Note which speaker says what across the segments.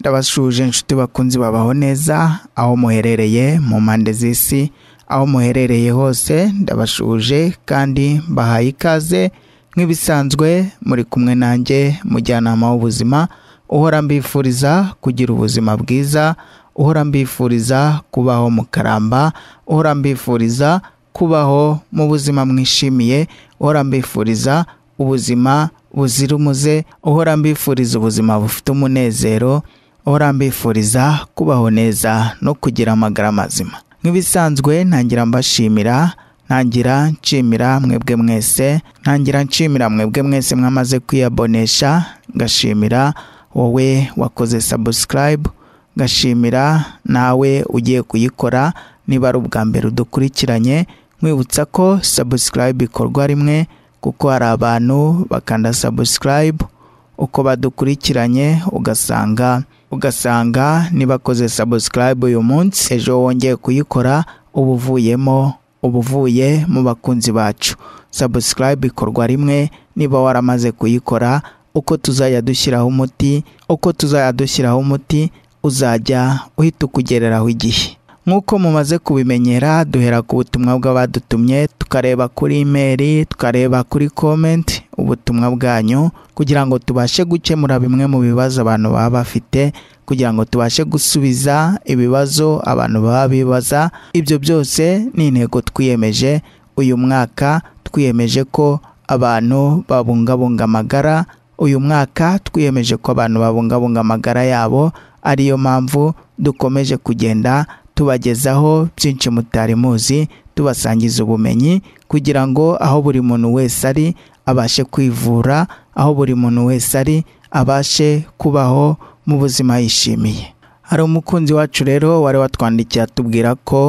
Speaker 1: ndabasuje inshuti bakunzi babaho neza aho muherereye mu mpande z'isi aho muherereye hose ndabashuje kandi mbahaye ikaze nk'ibisanzwe muri kumwe nanjye mujyanama w'ubuzima uhora mbifuriza kugira ubuzima bwiza uhora mbifuriza kubaho mukaramba uhora mbifuriza kubaho mu buzima mwishimiye uhora mbifuriza ubuzima buzira umuze uhora mbifuriza ubuzima bufite umunezero ahora mbifuriza kubaho neza no kugira amagara mazima nk'ibisanzwe ntangira mbashimira ntangira nshimira mwebwe mwese ntangira nshimira mwebwe mwese mwamaze kwiyabonesha ngashimira wowe wakoze sabusikarayibu ngashimira nawe ugiye kuyikora niba ari ubwa mbere udukurikiranye nkwibutsa ko sabusikarayibu ikorwa rimwe kuko hari abantu bakanda sabusikarayibu uko badukurikiranye ugasanga ugasanga nibakoze subscribe uyu munsi ejo wongeye kuyikora uba uvuyemo uba uvuye mu bakunzi bacu subscribe ikorwa rimwe niba waramaze kuyikora uko tuzajya dushyiraho umuti uko tuzajya dushyiraho umuti uzajya uhita ukugereraho igihe nk'uko mumaze kubimenyera duhera ku butumwa bw'abadutumye tukareba kuri imeri tukareba kuri komenti ubutumwa bwanyu kugira ngo tubashe gukemura bimwe mu bibazo abantu baba bafite kugira ngo tubashe gusubiza ibibazo abantu baba bibaza ibyo byose ni intego twiyemeje uyu mwaka twiyemeje ko abantu babungabunga amagara uyu mwaka twiyemeje ko abantu babungabunga amagara yabo ariyo mpamvu dukomeje kugenda tubagezaho byinshi mutari muzi tubasangiza ubumenyi kugira ngo aho buri muntu wese ari abashe kwivura aho buri muntu wese ari abashe kubaho mu buzima yishimiye hari umukunzi wacu rero wari watwandikiye atubwira ko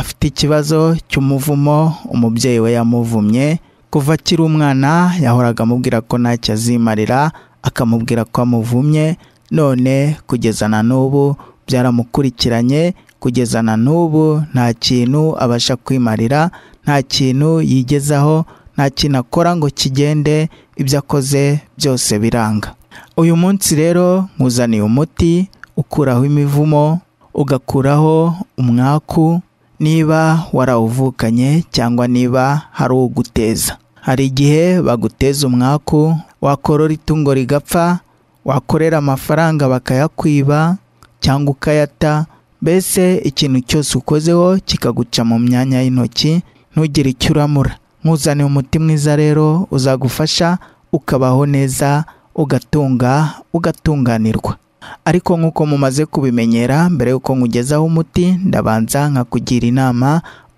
Speaker 1: afite ikibazo cy'umuvumo umubyeyi we yamuvumye kuva akiri umwana yahoraga amubwira ko ntacyo azimarira akamubwira ko amuvumye none kugeza na n'ubu byaramukurikiranye kugeza na n'ubu nta kintu abasha kwimarira nta kintu yigezaho nta kintu akora ngo kigende ibyo akoze byose biranga uyu munsi rero nkuzaniye umuti ukuraho imivumo ugakuraho umwaku niba warawuvukanye cyangwa niba hari uguteza hari igihe baguteza umwaku wakorora itungo rigapfa wakorera amafaranga bakayakwiba cyangwa ukayata mbese ikintu cyose ukozeho kikaguca mu myanya y'intoki ntugire icyo uramura nkuzane umuti mwiza rero uzagufasha ukabaho neza ugatunga ugatunganirwa ariko nk'uko mumaze kubimenyera mbere y'uko nkugezaho umuti ndabanza nkakugira inama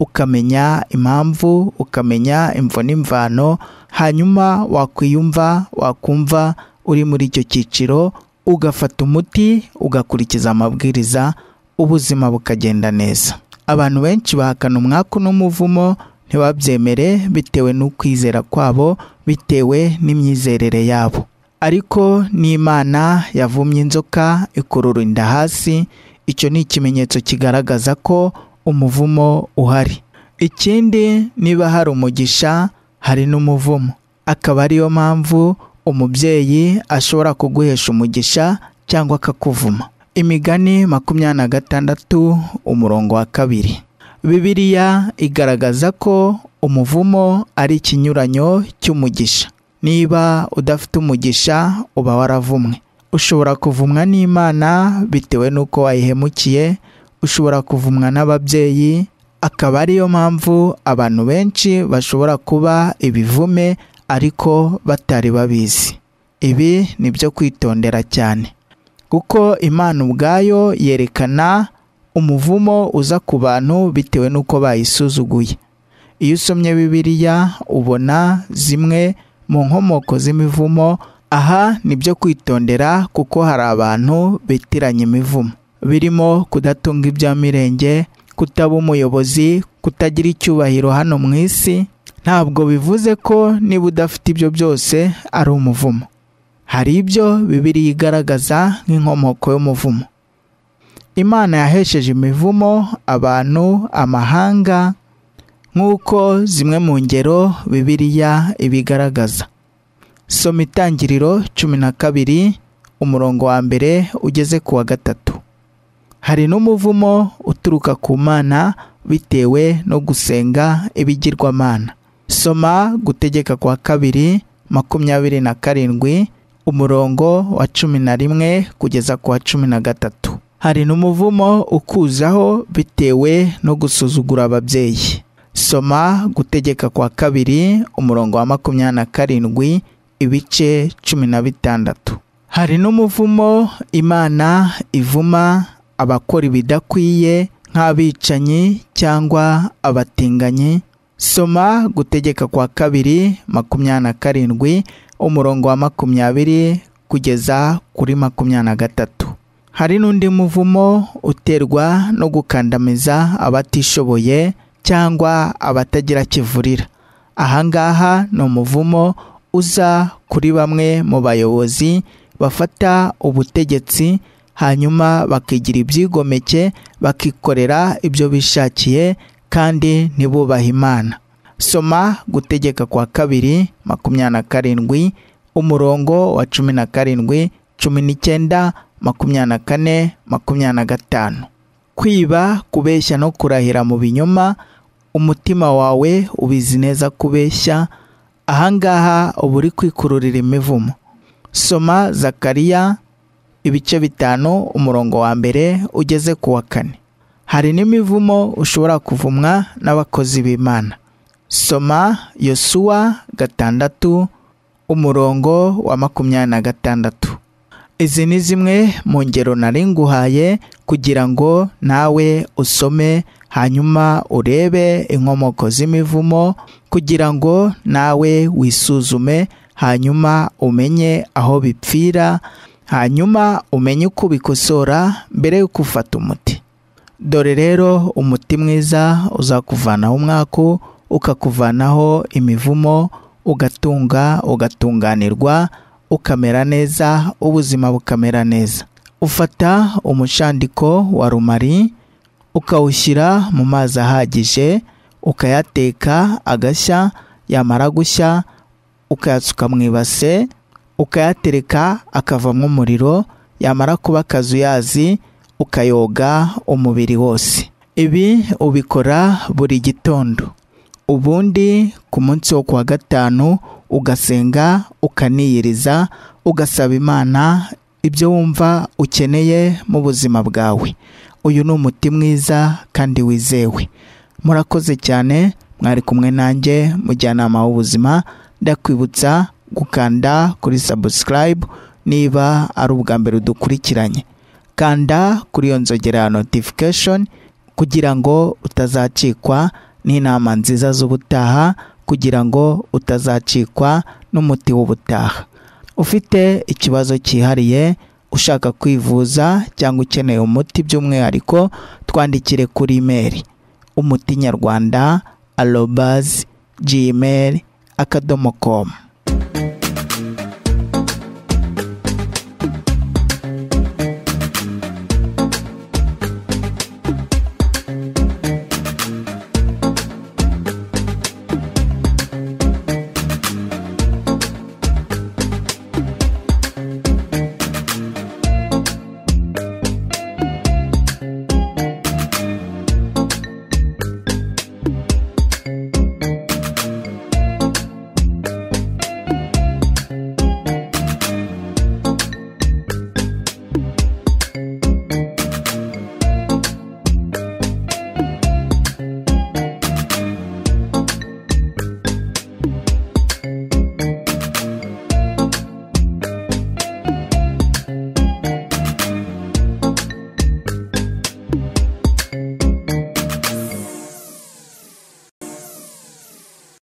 Speaker 1: ukamenya impamvu ukamenya imvo n'imvano hanyuma wakwiyumva wakumva uri muri icyo cyiciro ugafata umuti ugakurikiza amabwiriza ubuzima bukagenda neza abantu benshi bahakana umwaku n'umuvumo ntibabyemere bitewe n'ukwizera kwabo bitewe n'imyizerere yabo ariko n'imana yavumye inzoka ikurura inda hasi icyo ni ikimenyetso kigaragaza ko umuvumo uhari ikindi niba hari umugisha hari n'umuvumo akaba ariyo mpamvu umubyeyi ashobora kuguhesha umugisha cyangwa akakuvuma imigani makumyabiri na gatandatu umurongo wa kabiri bibiliya igaragaza ko umuvumo ari ikinyuranyo cy'umugisha niba udafite umugisha uba waravumwe ushobora kuvumwa n'imana bitewe n'uko wayihemukiye ushobora kuvumwa n'ababyeyi akaba ariyo mpamvu abantu benshi bashobora kuba ibivume ariko batari babizi ibi ni byo kwitondera cyane kuko imana ubwayo yerekana umuvumo uza ku bantu bitewe n'uko bayisuzuguye iyo usomye bibiliya ubona zimwe mu nkomoko z'imivumo aha ni byo kwitondera kuko hari abantu bitiranye imivumo birimo kudatunga ibya mirenge kutaba umuyobozi kutagira icyubahiro hano mu isi ntabwo bivuze ko niba udafite ibyo byose ari umuvumo hari ibyo bibiriya igaragaza nk'inkomoko y'umuvumo imana yahesheje imivumo abantu amahanga nk'uko zimwe mu ngero bibiriya ibigaragaza soma itangiriro cumi na kabiri umurongo wa mbere ugeze ku wa gatatu hari n'umuvumo uturuka ku mana bitewe no gusenga ibigirwamana soma gutegeka kwa kabiri makumyabiri na karindwi umurongo wa cumi na rimwe kugeza ku wa cumi na gatatu hari n'umuvumo ukuzaho bitewe no gusuzugura ababyeyi soma gutegeka kwa kabiri umurongo wa makumyabiri na karindwi ibice cumi na bitandatu hari n'umuvumo imana ivuma abakora ibidakwiye nk'abicanyi cyangwa abatinganyi soma gutegeka kwa kabiri makumyabiri na karindwi umurongo wa makumyabiri kugeza kuri makumyabiri na gatatu hari n'undi muvumo uterwa no gukandamiza abatishoboye cyangwa abatagira kivurira ahangaha ni umuvumo uza kuri bamwe mu bayobozi bafata ubutegetsi hanyuma bakigira ibyigomeke bakikorera ibyo bishakiye kandi ntibubahe imana soma gutegeka kwa kabiri makumyabiri na karindwi umurongo wa cumi na karindwi cumi n'icyenda makumyabiri na kane makumyabiri na gatanu kwiba kubeshya no kurahira mu binyoma umutima wawe ubizi neza kubeshya ahangaha uba uri kwikururira imivumo soma zakariya ibice bitanu umurongo wa mbere ugeze ku wa kane hari n'imivumo ushobora kuvumwa n'abakozi b'imana soma yosuwa gatandatu umurongo wa makumyabiri na gatandatu izi ni zimwe mu ngero nari nguhaye kugira ngo nawe usome hanyuma urebe inkomoko z'imivumo kugira ngo nawe wisuzume hanyuma umenye aho bipfira hanyuma umenye uko ubikosora mbere y'uko ufata umuti dore rero umuti mwiza uzakuvanaho umwaku ukakuvanaho imivumo ugatunga ugatunganirwa ukamera neza ubuzima bukamera neza ufata umushandiko wa rumari ukawushyira mu mazi ahagije ukayateka agashya yamara gushya ukayatsuka mu ibase ukayatereka akavamo umuriro yamara kuba akazuyazi ukayoga umubiri wose ibi ubikora buri gitondo ubundi ku munsi wo kuwa gatanu ugasenga ukaniyiriza ugasaba imana ibyo wumva ukeneye mu buzima bwawe uyu ni umuti mwiza kandi wizewe murakoze cyane mwari kumwe nanjye mujyanama w'ubuzima ndakwibutsa gukanda kuri sabusikarayibu niba ari ubwa mbere dukurikiranye kanda kuri iyo nzogera ya notification kugira ngo utazacikwa n'inama nziza z'ubutaha kugira ngo utazacikwa n'umuti w'ubutaha ufite ikibazo cyihariye ushaka kwivuza cyangwa ukeneye umuti by'umwihariko twandikire kuri imeri umuti nyarwanda arobazi gmail akadomo komu